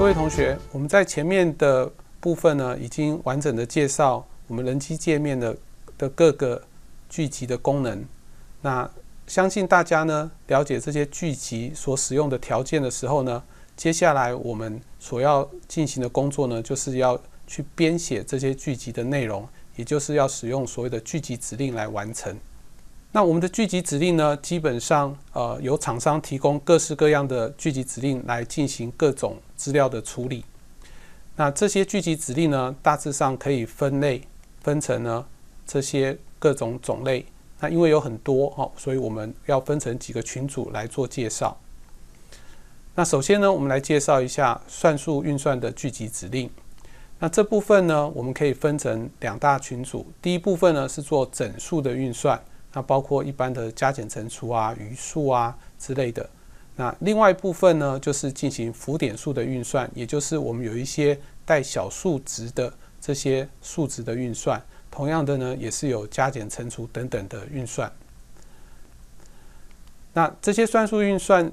各位同学，我们在前面的部分呢，已经完整的介绍我们人机界面的的各个聚集的功能。那相信大家呢了解这些聚集所使用的条件的时候呢，接下来我们所要进行的工作呢，就是要去编写这些聚集的内容，也就是要使用所谓的聚集指令来完成。那我们的聚集指令呢，基本上呃由厂商提供各式各样的聚集指令来进行各种。资料的处理，那这些聚集指令呢，大致上可以分类分成呢这些各种种类。那因为有很多哦，所以我们要分成几个群组来做介绍。那首先呢，我们来介绍一下算术运算的聚集指令。那这部分呢，我们可以分成两大群组。第一部分呢是做整数的运算，那包括一般的加减乘除啊、余数啊之类的。那另外一部分呢，就是进行浮点数的运算，也就是我们有一些带小数值的这些数值的运算。同样的呢，也是有加减乘除等等的运算。那这些算术运算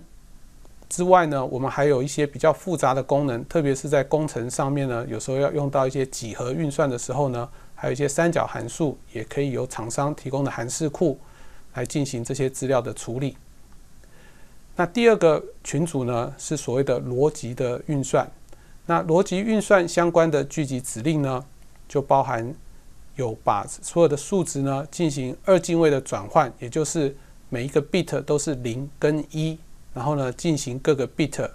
之外呢，我们还有一些比较复杂的功能，特别是在工程上面呢，有时候要用到一些几何运算的时候呢，还有一些三角函数，也可以由厂商提供的函数库来进行这些资料的处理。那第二个群组呢，是所谓的逻辑的运算。那逻辑运算相关的聚集指令呢，就包含有把所有的数值呢进行二进位的转换，也就是每一个 bit 都是零跟一，然后呢进行各个 bit，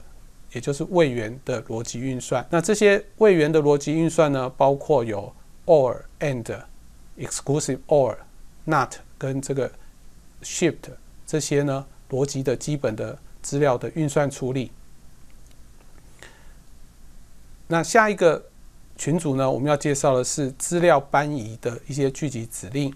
也就是位元的逻辑运算。那这些位元的逻辑运算呢，包括有 or、and、exclusive or、not 跟这个 shift 这些呢。逻辑的基本的资料的运算处理。那下一个群组呢？我们要介绍的是资料搬移的一些聚集指令。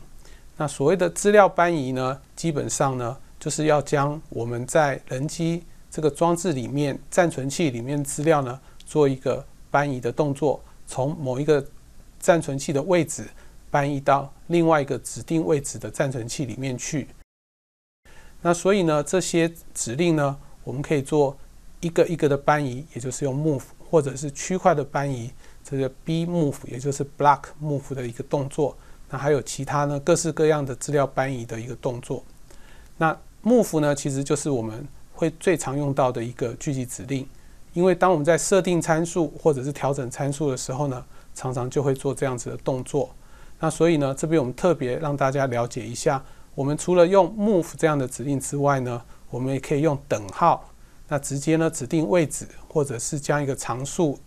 那所谓的资料搬移呢，基本上呢，就是要将我们在人机这个装置里面暂存器里面资料呢，做一个搬移的动作，从某一个暂存器的位置搬移到另外一个指定位置的暂存器里面去。那所以呢，这些指令呢，我们可以做一个一个的搬移，也就是用 move 或者是区块的搬移，这个 b move，也就是 block move 的一个动作。那还有其他呢，各式各样的资料搬移的一个动作。那 move 呢，其实就是我们会最常用到的一个具体指令，因为当我们在设定参数或者是调整参数的时候呢，常常就会做这样子的动作。那所以呢，这边我们特别让大家了解一下。我们除了用 move 这样的指令之外呢，我们也可以用等号，那直接呢指定位置，或者是将一个常数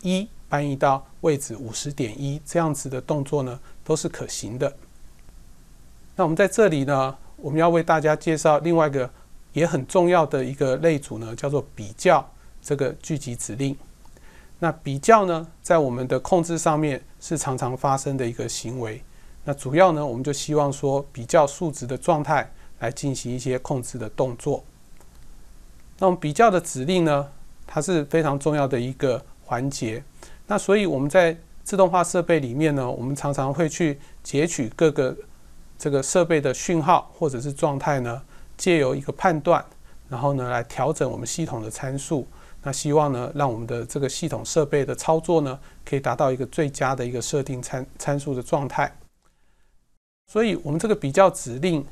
一搬移到位置五十点一这样子的动作呢，都是可行的。那我们在这里呢，我们要为大家介绍另外一个也很重要的一个类组呢，叫做比较这个聚集指令。那比较呢，在我们的控制上面是常常发生的一个行为。那主要呢，我们就希望说比较数值的状态来进行一些控制的动作。那我们比较的指令呢，它是非常重要的一个环节。那所以我们在自动化设备里面呢，我们常常会去截取各个这个设备的讯号或者是状态呢，借由一个判断，然后呢来调整我们系统的参数。那希望呢，让我们的这个系统设备的操作呢，可以达到一个最佳的一个设定参参数的状态。所以，我们这个比较指令，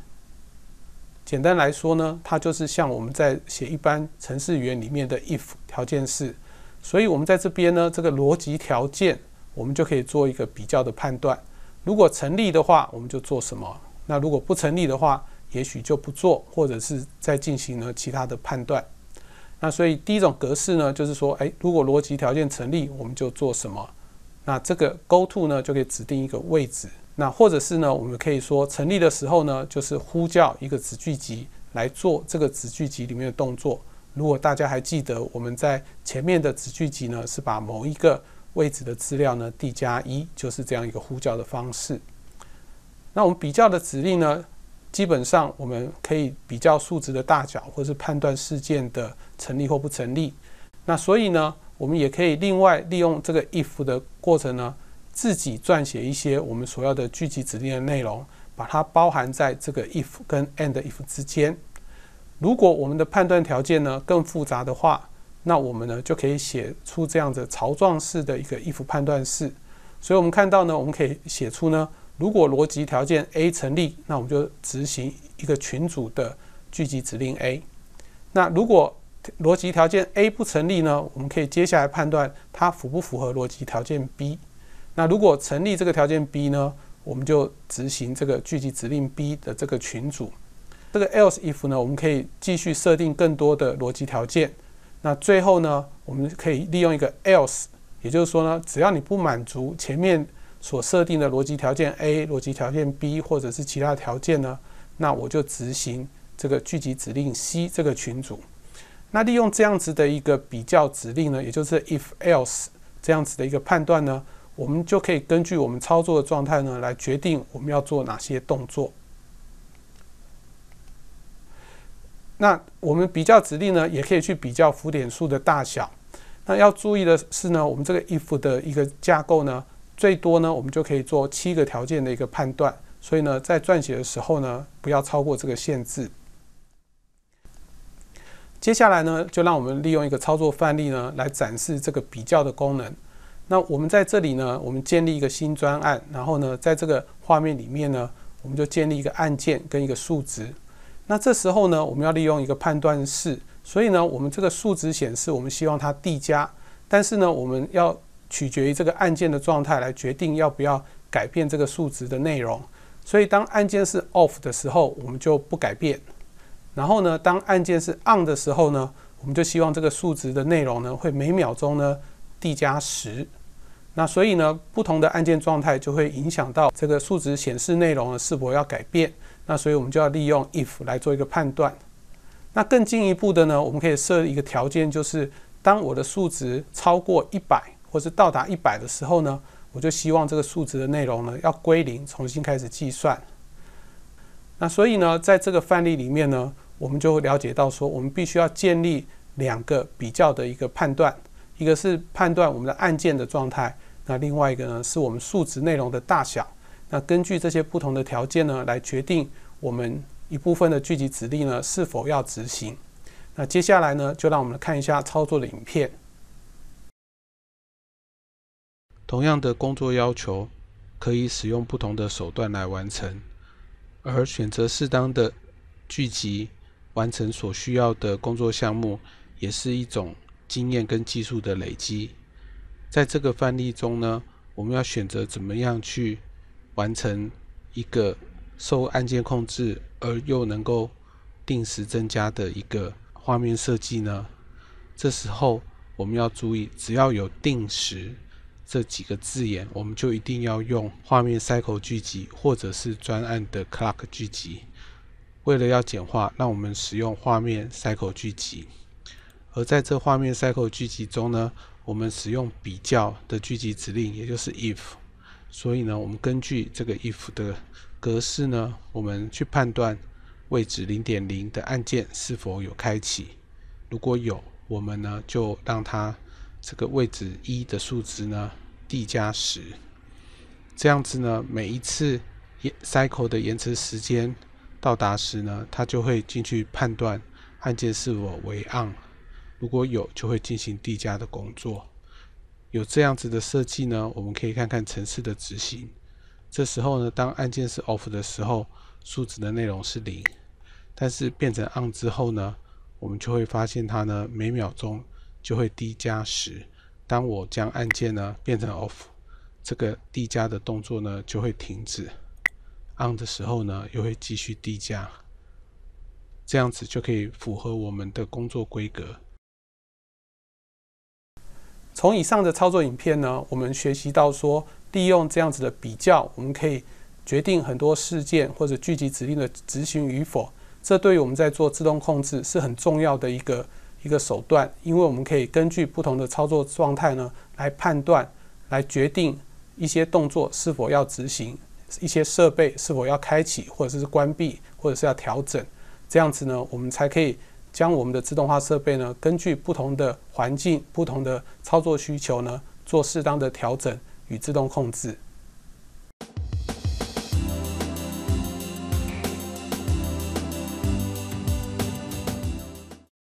简单来说呢，它就是像我们在写一般程式语言里面的 if 条件式。所以我们在这边呢，这个逻辑条件，我们就可以做一个比较的判断。如果成立的话，我们就做什么；那如果不成立的话，也许就不做，或者是在进行了其他的判断。那所以第一种格式呢，就是说，哎，如果逻辑条件成立，我们就做什么。那这个 go to 呢，就可以指定一个位置。那或者是呢，我们可以说成立的时候呢，就是呼叫一个子句集来做这个子句集里面的动作。如果大家还记得，我们在前面的子句集呢，是把某一个位置的资料呢递加一，就是这样一个呼叫的方式。那我们比较的指令呢，基本上我们可以比较数值的大小，或是判断事件的成立或不成立。那所以呢，我们也可以另外利用这个 if 的过程呢。自己撰写一些我们所要的聚集指令的内容，把它包含在这个 if 跟 a n d if 之间。如果我们的判断条件呢更复杂的话，那我们呢就可以写出这样的槽状式的一个 if 判断式。所以，我们看到呢，我们可以写出呢，如果逻辑条件 A 成立，那我们就执行一个群组的聚集指令 A。那如果逻辑条件 A 不成立呢，我们可以接下来判断它符不符合逻辑条件 B。那如果成立这个条件 B 呢，我们就执行这个聚集指令 B 的这个群组。这个 else if 呢，我们可以继续设定更多的逻辑条件。那最后呢，我们可以利用一个 else，也就是说呢，只要你不满足前面所设定的逻辑条件 A、逻辑条件 B 或者是其他条件呢，那我就执行这个聚集指令 C 这个群组。那利用这样子的一个比较指令呢，也就是 if else 这样子的一个判断呢。我们就可以根据我们操作的状态呢，来决定我们要做哪些动作。那我们比较指令呢，也可以去比较浮点数的大小。那要注意的是呢，我们这个 if 的一个架构呢，最多呢，我们就可以做七个条件的一个判断。所以呢，在撰写的时候呢，不要超过这个限制。接下来呢，就让我们利用一个操作范例呢，来展示这个比较的功能。那我们在这里呢，我们建立一个新专案，然后呢，在这个画面里面呢，我们就建立一个按键跟一个数值。那这时候呢，我们要利用一个判断式，所以呢，我们这个数值显示我们希望它递加，但是呢，我们要取决于这个按键的状态来决定要不要改变这个数值的内容。所以当按键是 off 的时候，我们就不改变。然后呢，当按键是 on 的时候呢，我们就希望这个数值的内容呢会每秒钟呢递加十。那所以呢，不同的按键状态就会影响到这个数值显示内容的是否要改变。那所以我们就要利用 if 来做一个判断。那更进一步的呢，我们可以设一个条件，就是当我的数值超过一百或者到达一百的时候呢，我就希望这个数值的内容呢要归零，重新开始计算。那所以呢，在这个范例里面呢，我们就了解到说，我们必须要建立两个比较的一个判断。一个是判断我们的按键的状态，那另外一个呢是我们数值内容的大小。那根据这些不同的条件呢，来决定我们一部分的聚集指令呢是否要执行。那接下来呢，就让我们看一下操作的影片。同样的工作要求，可以使用不同的手段来完成，而选择适当的聚集完成所需要的工作项目，也是一种。经验跟技术的累积，在这个范例中呢，我们要选择怎么样去完成一个受按键控制而又能够定时增加的一个画面设计呢？这时候我们要注意，只要有“定时”这几个字眼，我们就一定要用画面 cycle 集或者是专案的 clock 聚集为了要简化，让我们使用画面 cycle 集而在这画面 cycle 聚集中呢，我们使用比较的聚集指令，也就是 if。所以呢，我们根据这个 if 的格式呢，我们去判断位置零点零的按键是否有开启。如果有，我们呢就让它这个位置一的数值呢递加十。这样子呢，每一次 cycle 的延迟时间到达时呢，它就会进去判断按键是否为 on。如果有，就会进行递加的工作。有这样子的设计呢，我们可以看看程市的执行。这时候呢，当按键是 off 的时候，数值的内容是零。但是变成 on 之后呢，我们就会发现它呢，每秒钟就会递加十。当我将按键呢变成 off，这个递加的动作呢就会停止。on 的时候呢，又会继续递加。这样子就可以符合我们的工作规格。从以上的操作影片呢，我们学习到说，利用这样子的比较，我们可以决定很多事件或者聚集指令的执行与否。这对于我们在做自动控制是很重要的一个一个手段，因为我们可以根据不同的操作状态呢，来判断，来决定一些动作是否要执行，一些设备是否要开启或者是关闭，或者是要调整，这样子呢，我们才可以。将我们的自动化设备呢，根据不同的环境、不同的操作需求呢，做适当的调整与自动控制。